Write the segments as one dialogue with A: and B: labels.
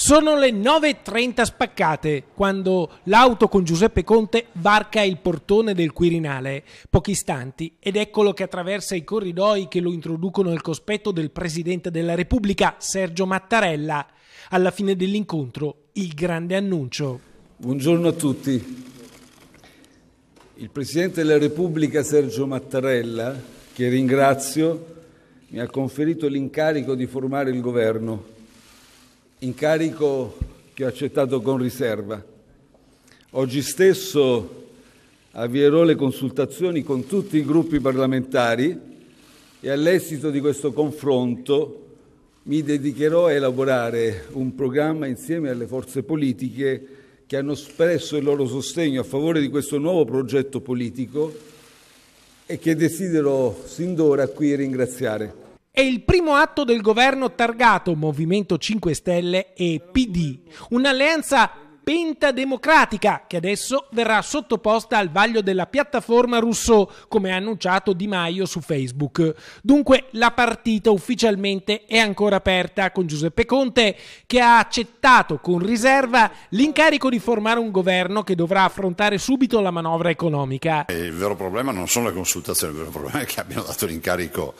A: Sono le 9.30 spaccate quando l'auto con Giuseppe Conte varca il portone del Quirinale. Pochi istanti ed eccolo che attraversa i corridoi che lo introducono al cospetto del Presidente della Repubblica, Sergio Mattarella. Alla fine dell'incontro il grande annuncio.
B: Buongiorno a tutti. Il Presidente della Repubblica, Sergio Mattarella, che ringrazio, mi ha conferito l'incarico di formare il governo incarico che ho accettato con riserva. Oggi stesso avvierò le consultazioni con tutti i gruppi parlamentari e all'esito di questo confronto mi dedicherò a elaborare un programma insieme alle forze politiche che hanno espresso il loro sostegno a favore di questo nuovo progetto politico e che desidero
A: sin d'ora qui ringraziare. È il primo atto del governo targato Movimento 5 Stelle e PD, un'alleanza pentademocratica che adesso verrà sottoposta al vaglio della piattaforma russo, come ha annunciato Di Maio su Facebook. Dunque la partita ufficialmente è ancora aperta con Giuseppe Conte che ha accettato con riserva l'incarico di formare un governo che dovrà affrontare subito la manovra economica.
C: Il vero problema non sono le consultazioni, il vero problema è che abbiano dato l'incarico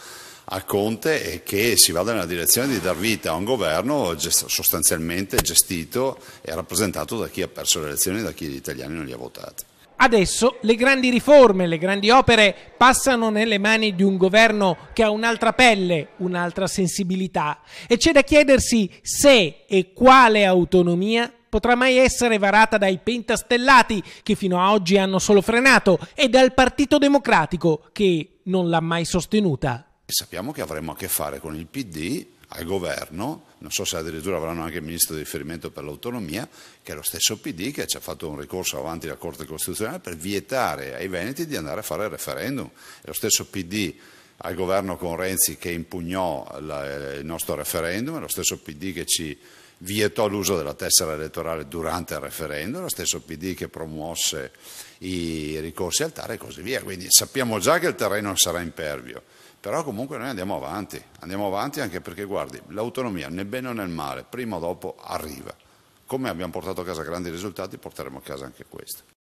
C: a Conte e che si vada nella direzione di dar vita a un governo gest- sostanzialmente gestito e rappresentato da chi ha perso le elezioni e da chi gli italiani non li ha
A: votati. Adesso le grandi riforme, le grandi opere passano nelle mani di un governo che ha un'altra pelle, un'altra sensibilità e c'è da chiedersi se e quale autonomia potrà mai essere varata dai pentastellati che fino a oggi hanno solo frenato e dal Partito Democratico che non l'ha mai sostenuta.
C: Sappiamo che avremo a che fare con il PD al governo, non so se addirittura avranno anche il ministro di riferimento per l'autonomia, che è lo stesso PD che ci ha fatto un ricorso avanti alla Corte Costituzionale per vietare ai Veneti di andare a fare il referendum. È lo stesso PD al governo con Renzi che impugnò la, il nostro referendum, lo stesso PD che ci vietò l'uso della tessera elettorale durante il referendum, lo stesso PD che promosse i ricorsi al TAR e così via. Quindi sappiamo già che il terreno sarà impervio, però comunque noi andiamo avanti, andiamo avanti anche perché guardi, l'autonomia nel bene o nel male,
B: prima o dopo arriva. Come abbiamo portato a casa grandi risultati, porteremo a casa anche questo.